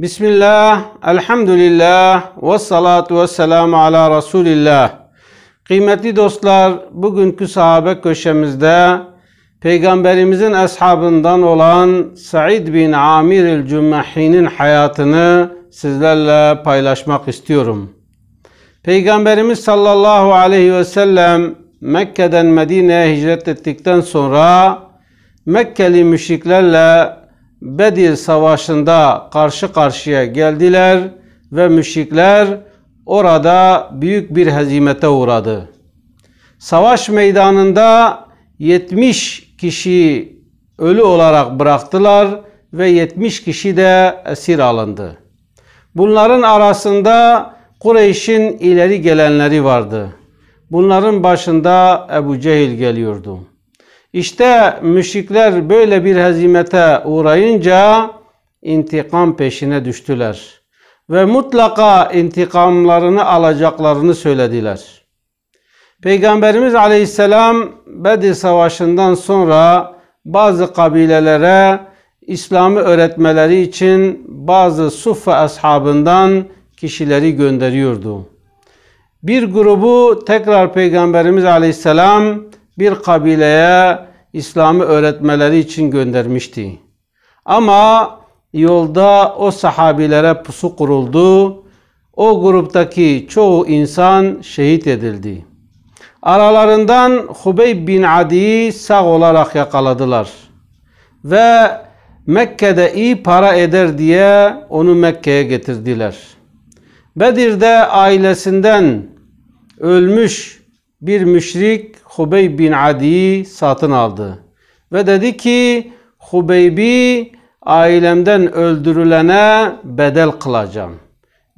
Bismillah, elhamdülillah, ve salatu ve selamu ala Resulillah. Kıymetli dostlar, bugünkü sahabe köşemizde Peygamberimizin ashabından olan Said bin Amir el-Cümmehi'nin hayatını sizlerle paylaşmak istiyorum. Peygamberimiz sallallahu aleyhi ve sellem Mekke'den Medine'ye hicret ettikten sonra Mekkeli müşriklerle Bedir Savaşı'nda karşı karşıya geldiler ve müşrikler orada büyük bir hezimete uğradı. Savaş meydanında 70 kişi ölü olarak bıraktılar ve 70 kişi de esir alındı. Bunların arasında Kureyş'in ileri gelenleri vardı. Bunların başında Ebu Cehil geliyordu. İşte müşrikler böyle bir hezimete uğrayınca intikam peşine düştüler ve mutlaka intikamlarını alacaklarını söylediler. Peygamberimiz aleyhisselam Bedir Savaşı'ndan sonra bazı kabilelere İslam'ı öğretmeleri için bazı suffe ashabından kişileri gönderiyordu. Bir grubu tekrar Peygamberimiz aleyhisselam bir kabileye İslam'ı öğretmeleri için göndermişti. Ama yolda o sahabilere pusu kuruldu. O gruptaki çoğu insan şehit edildi. Aralarından Hubeyb bin Adi'yi sağ olarak yakaladılar. Ve Mekke'de iyi para eder diye onu Mekke'ye getirdiler. Bedir'de ailesinden ölmüş bir müşrik Hubeyb bin Adi satın aldı. Ve dedi ki Hubeyb'i ailemden öldürülene bedel kılacağım.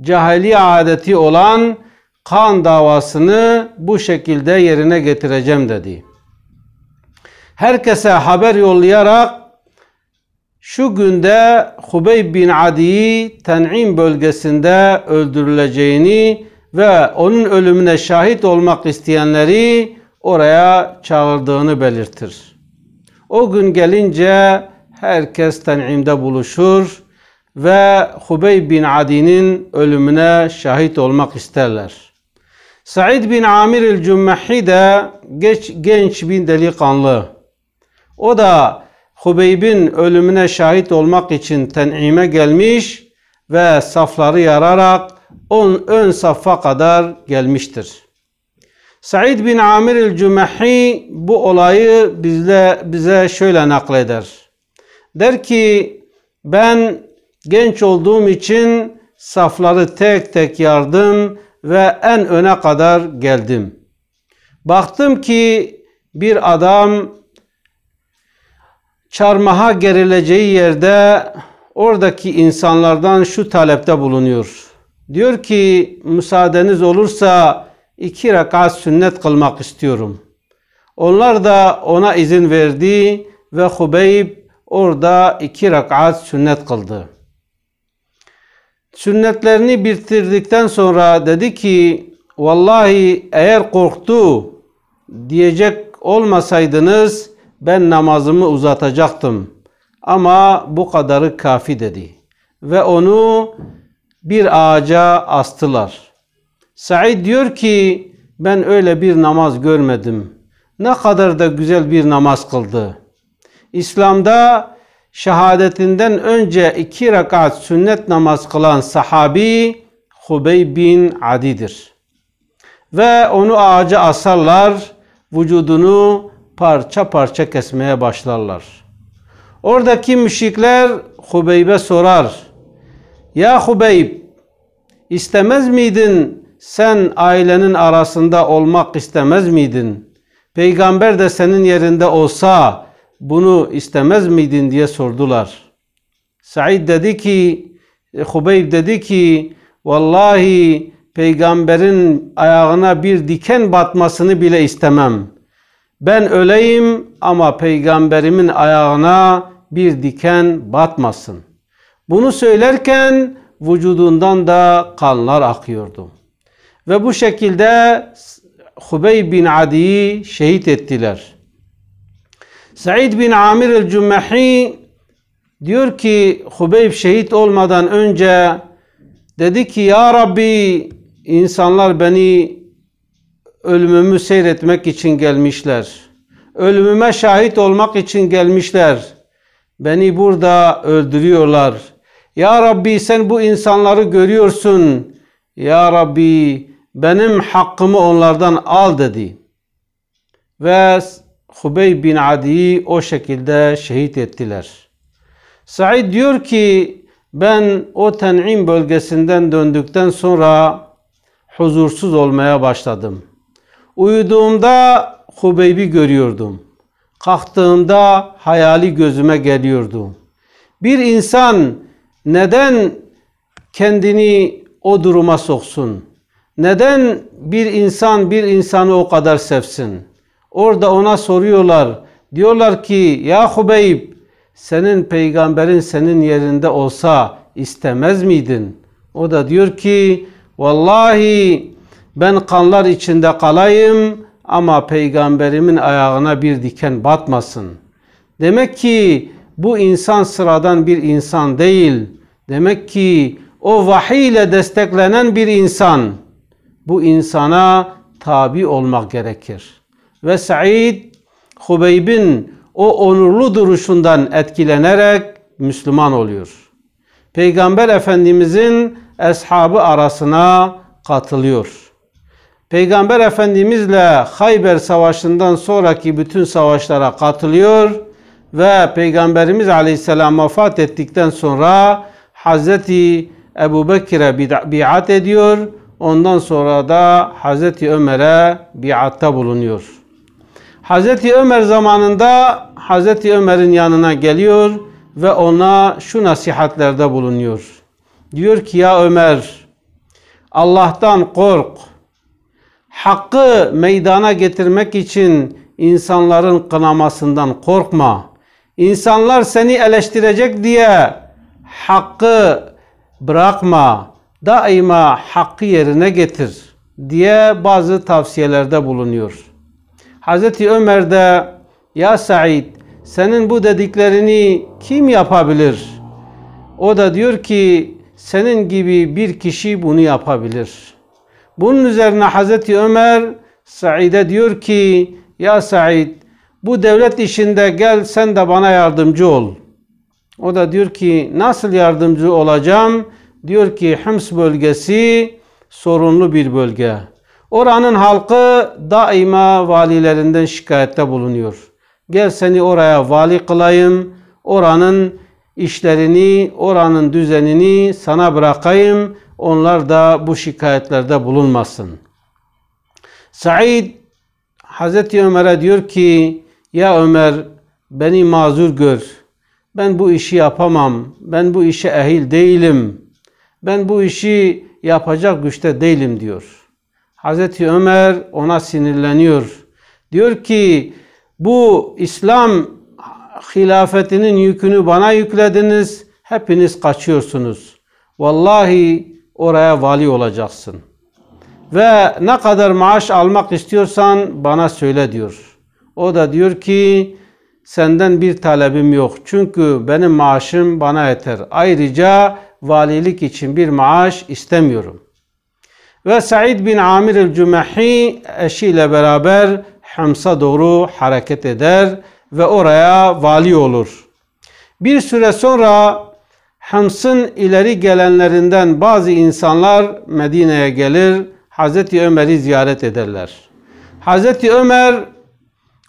Cahili adeti olan kan davasını bu şekilde yerine getireceğim dedi. Herkese haber yollayarak şu günde Hubeyb bin Adi'yi Ten'im bölgesinde öldürüleceğini ve onun ölümüne şahit olmak isteyenleri oraya çağırdığını belirtir. O gün gelince herkes ten'imde buluşur ve Hubey bin Adi'nin ölümüne şahit olmak isterler. Said bin Amir el-Cümmehi de geç, genç bin delikanlı. O da Hubeyb'in ölümüne şahit olmak için ten'ime gelmiş ve safları yararak on ön safa kadar gelmiştir. Said bin Amir el-Cümehi bu olayı bizle, bize şöyle nakleder. Der ki ben genç olduğum için safları tek tek yardım ve en öne kadar geldim. Baktım ki bir adam çarmıha gerileceği yerde oradaki insanlardan şu talepte bulunuyor. Diyor ki müsaadeniz olursa iki rekat sünnet kılmak istiyorum. Onlar da ona izin verdi ve Hubeyb orada iki rekat sünnet kıldı. Sünnetlerini bitirdikten sonra dedi ki vallahi eğer korktu diyecek olmasaydınız ben namazımı uzatacaktım. Ama bu kadarı kafi dedi. Ve onu bir ağaca astılar.'' Said diyor ki ben öyle bir namaz görmedim. Ne kadar da güzel bir namaz kıldı. İslam'da şehadetinden önce iki rekat sünnet namaz kılan sahabi Hubey bin Adi'dir. Ve onu ağaca asarlar, vücudunu parça parça kesmeye başlarlar. Oradaki müşrikler Hubeyb'e sorar. Ya Hubeyb istemez miydin sen ailenin arasında olmak istemez miydin? Peygamber de senin yerinde olsa bunu istemez miydin diye sordular. Said dedi ki, Hubeyb dedi ki, vallahi peygamberin ayağına bir diken batmasını bile istemem. Ben öleyim ama peygamberimin ayağına bir diken batmasın. Bunu söylerken vücudundan da kanlar akıyordu. Ve bu şekilde Hubey bin Adi'yi şehit ettiler. Said bin Amir el-Cümmehi diyor ki Hubeyb şehit olmadan önce dedi ki Ya Rabbi insanlar beni ölümümü seyretmek için gelmişler. Ölümüme şahit olmak için gelmişler. Beni burada öldürüyorlar. Ya Rabbi sen bu insanları görüyorsun. Ya Rabbi benim hakkımı onlardan al dedi. Ve Hubey bin Adi'yi o şekilde şehit ettiler. Said diyor ki ben o Ten'im bölgesinden döndükten sonra huzursuz olmaya başladım. Uyuduğumda Hubeyb'i görüyordum. Kalktığımda hayali gözüme geliyordu. Bir insan neden kendini o duruma soksun? Neden bir insan bir insanı o kadar sevsin? Orada ona soruyorlar. Diyorlar ki ya Hubeyb senin peygamberin senin yerinde olsa istemez miydin? O da diyor ki vallahi ben kanlar içinde kalayım ama peygamberimin ayağına bir diken batmasın. Demek ki bu insan sıradan bir insan değil. Demek ki o vahiy ile desteklenen bir insan bu insana tabi olmak gerekir. Ve Said Hubeyb'in o onurlu duruşundan etkilenerek Müslüman oluyor. Peygamber Efendimizin eshabı arasına katılıyor. Peygamber Efendimizle Hayber Savaşı'ndan sonraki bütün savaşlara katılıyor ve Peygamberimiz Aleyhisselam vefat ettikten sonra Hazreti Ebu Bekir'e biat ediyor Ondan sonra da Hazreti Ömer'e biatta bulunuyor. Hazreti Ömer zamanında Hazreti Ömer'in yanına geliyor ve ona şu nasihatlerde bulunuyor. Diyor ki ya Ömer Allah'tan kork. Hakkı meydana getirmek için insanların kınamasından korkma. İnsanlar seni eleştirecek diye hakkı bırakma daima hakkı yerine getir diye bazı tavsiyelerde bulunuyor. Hz. Ömer de ya Said senin bu dediklerini kim yapabilir? O da diyor ki senin gibi bir kişi bunu yapabilir. Bunun üzerine Hz. Ömer Said'e diyor ki ya Said bu devlet işinde gel sen de bana yardımcı ol. O da diyor ki nasıl yardımcı olacağım? diyor ki Hims bölgesi sorunlu bir bölge. Oranın halkı daima valilerinden şikayette bulunuyor. Gel seni oraya vali kılayım, oranın işlerini, oranın düzenini sana bırakayım. Onlar da bu şikayetlerde bulunmasın. Said Hazreti Ömer'e diyor ki ya Ömer beni mazur gör. Ben bu işi yapamam. Ben bu işe ehil değilim ben bu işi yapacak güçte değilim diyor. Hazreti Ömer ona sinirleniyor. Diyor ki bu İslam hilafetinin yükünü bana yüklediniz. Hepiniz kaçıyorsunuz. Vallahi oraya vali olacaksın. Ve ne kadar maaş almak istiyorsan bana söyle diyor. O da diyor ki senden bir talebim yok. Çünkü benim maaşım bana yeter. Ayrıca valilik için bir maaş istemiyorum. Ve Said bin Amir el-Cümehi eşiyle beraber Hams'a doğru hareket eder ve oraya vali olur. Bir süre sonra Hams'ın ileri gelenlerinden bazı insanlar Medine'ye gelir, Hazreti Ömer'i ziyaret ederler. Hazreti Ömer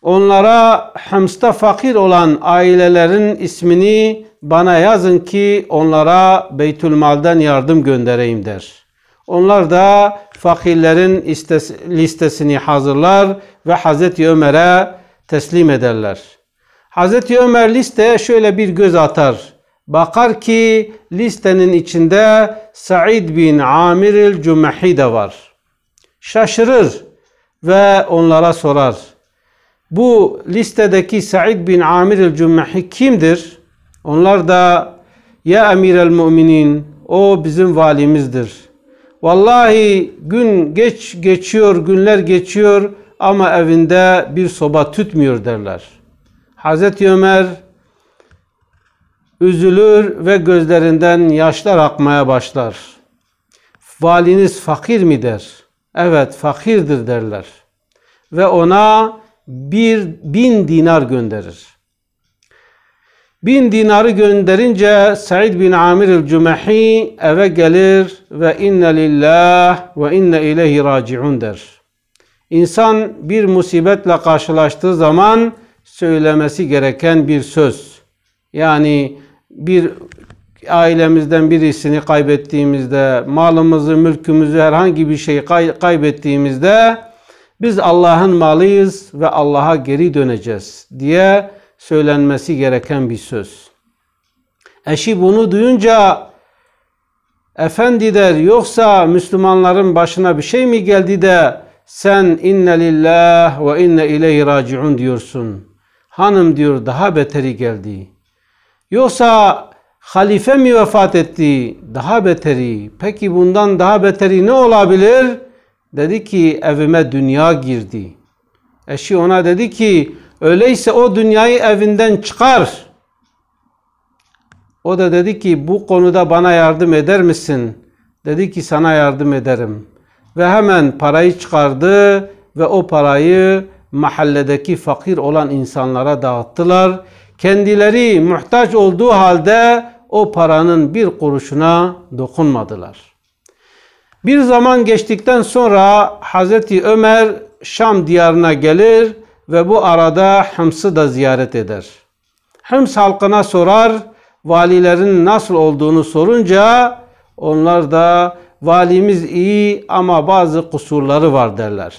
Onlara hamsta fakir olan ailelerin ismini bana yazın ki onlara Beytülmal'den yardım göndereyim der. Onlar da fakirlerin listesini hazırlar ve Hazreti Ömer'e teslim ederler. Hazreti Ömer listeye şöyle bir göz atar. Bakar ki listenin içinde Said bin Amir el-Cümehi de var. Şaşırır ve onlara sorar. Bu listedeki Said bin Amir el-Cümmehi kimdir? Onlar da ya emir el müminin o bizim valimizdir. Vallahi gün geç geçiyor, günler geçiyor ama evinde bir soba tütmüyor derler. Hazreti Ömer üzülür ve gözlerinden yaşlar akmaya başlar. Valiniz fakir mi der? Evet fakirdir derler. Ve ona bir bin dinar gönderir. Bin dinarı gönderince Said bin Amir el-Cümehi eve gelir ve inne lillah ve inne ileyhi raciun der. İnsan bir musibetle karşılaştığı zaman söylemesi gereken bir söz. Yani bir ailemizden birisini kaybettiğimizde, malımızı, mülkümüzü herhangi bir şey kaybettiğimizde biz Allah'ın malıyız ve Allah'a geri döneceğiz diye söylenmesi gereken bir söz. Eşi bunu duyunca efendi der yoksa Müslümanların başına bir şey mi geldi de sen inne lillah ve inne ileyhi raciun diyorsun. Hanım diyor daha beteri geldi. Yoksa halife mi vefat etti? Daha beteri. Peki bundan daha beteri ne olabilir? Dedi ki evime dünya girdi. Eşi ona dedi ki öyleyse o dünyayı evinden çıkar. O da dedi ki bu konuda bana yardım eder misin? Dedi ki sana yardım ederim. Ve hemen parayı çıkardı ve o parayı mahalledeki fakir olan insanlara dağıttılar. Kendileri muhtaç olduğu halde o paranın bir kuruşuna dokunmadılar. Bir zaman geçtikten sonra Hazreti Ömer Şam diyarına gelir ve bu arada Hıms'ı da ziyaret eder. Hıms halkına sorar, valilerin nasıl olduğunu sorunca onlar da valimiz iyi ama bazı kusurları var derler.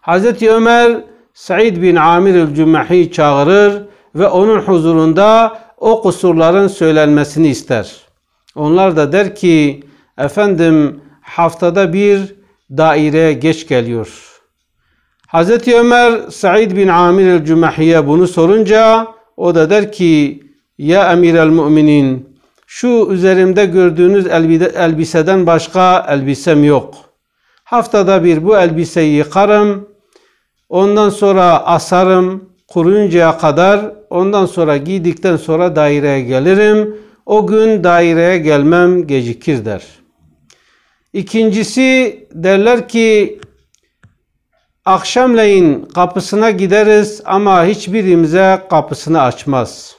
Hazreti Ömer Said bin Amir el-Cümehi çağırır ve onun huzurunda o kusurların söylenmesini ister. Onlar da der ki efendim haftada bir daire geç geliyor. Hz. Ömer Said bin Amir el Cümehiye bunu sorunca o da der ki ya emir el Mu'minin şu üzerimde gördüğünüz elbiseden başka elbisem yok. Haftada bir bu elbiseyi yıkarım. Ondan sonra asarım kuruncaya kadar ondan sonra giydikten sonra daireye gelirim. O gün daireye gelmem gecikir der.'' İkincisi derler ki akşamleyin kapısına gideriz ama hiçbirimize kapısını açmaz.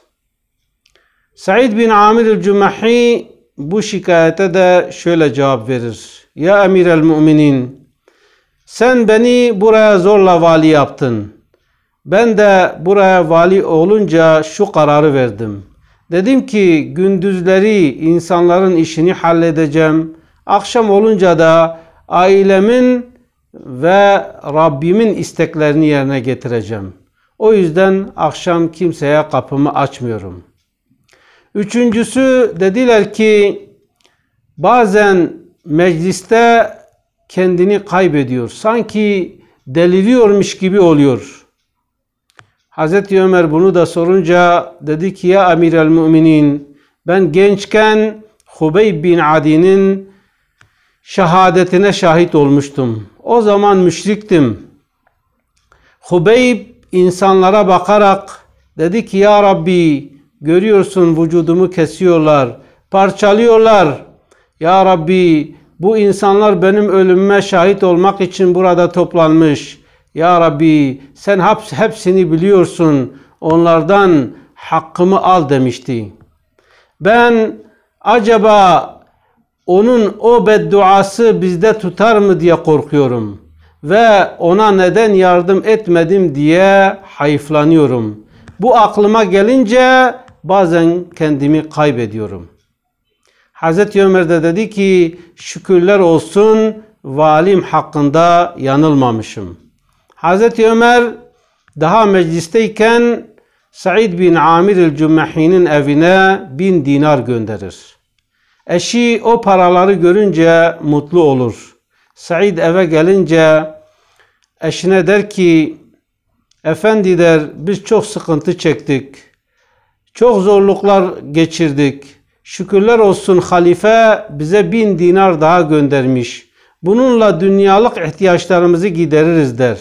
Said bin Amir el-Cümahi bu şikayete de şöyle cevap verir. Ya emir el müminin sen beni buraya zorla vali yaptın. Ben de buraya vali olunca şu kararı verdim. Dedim ki gündüzleri insanların işini halledeceğim. Akşam olunca da ailemin ve Rabbimin isteklerini yerine getireceğim. O yüzden akşam kimseye kapımı açmıyorum. Üçüncüsü dediler ki bazen mecliste kendini kaybediyor. Sanki deliriyormuş gibi oluyor. Hazreti Ömer bunu da sorunca dedi ki ya emir el müminin ben gençken Hubeyb bin Adi'nin şehadetine şahit olmuştum. O zaman müşriktim. Hubeyb insanlara bakarak dedi ki ya Rabbi görüyorsun vücudumu kesiyorlar, parçalıyorlar. Ya Rabbi bu insanlar benim ölümüme şahit olmak için burada toplanmış. Ya Rabbi sen hepsini biliyorsun. Onlardan hakkımı al demişti. Ben acaba onun o bedduası bizde tutar mı diye korkuyorum ve ona neden yardım etmedim diye hayıflanıyorum. Bu aklıma gelince bazen kendimi kaybediyorum. Hazreti Ömer de dedi ki şükürler olsun valim hakkında yanılmamışım. Hazreti Ömer daha meclisteyken Said bin Amir el-Cümmehi'nin evine bin dinar gönderir. Eşi o paraları görünce mutlu olur. Said eve gelince eşine der ki Efendi der biz çok sıkıntı çektik. Çok zorluklar geçirdik. Şükürler olsun halife bize bin dinar daha göndermiş. Bununla dünyalık ihtiyaçlarımızı gideririz der.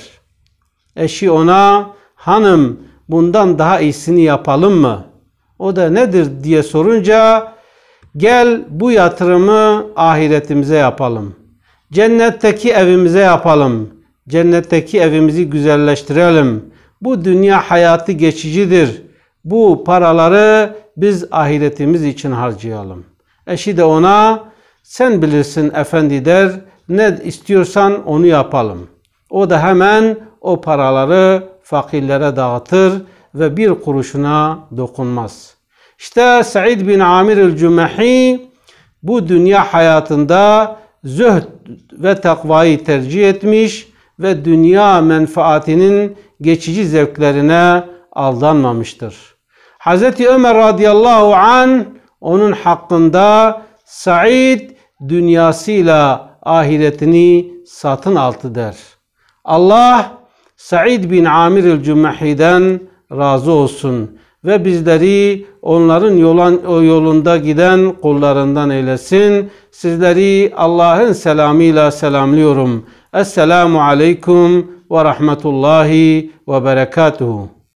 Eşi ona hanım bundan daha iyisini yapalım mı? O da nedir diye sorunca Gel bu yatırımı ahiretimize yapalım. Cennetteki evimize yapalım. Cennetteki evimizi güzelleştirelim. Bu dünya hayatı geçicidir. Bu paraları biz ahiretimiz için harcayalım. Eşi de ona sen bilirsin efendi der ne istiyorsan onu yapalım. O da hemen o paraları fakirlere dağıtır ve bir kuruşuna dokunmaz.'' İşte Said bin Amir el-Cümehi bu dünya hayatında zühd ve takvayı tercih etmiş ve dünya menfaatinin geçici zevklerine aldanmamıştır. Hz. Ömer radıyallahu an onun hakkında Said dünyasıyla ahiretini satın altı der. Allah Said bin Amir el-Cümehi'den razı olsun ve bizleri onların yolan, yolunda giden kullarından eylesin. Sizleri Allah'ın selamıyla selamlıyorum. Esselamu aleyküm ve rahmetullahi ve berekatuhu.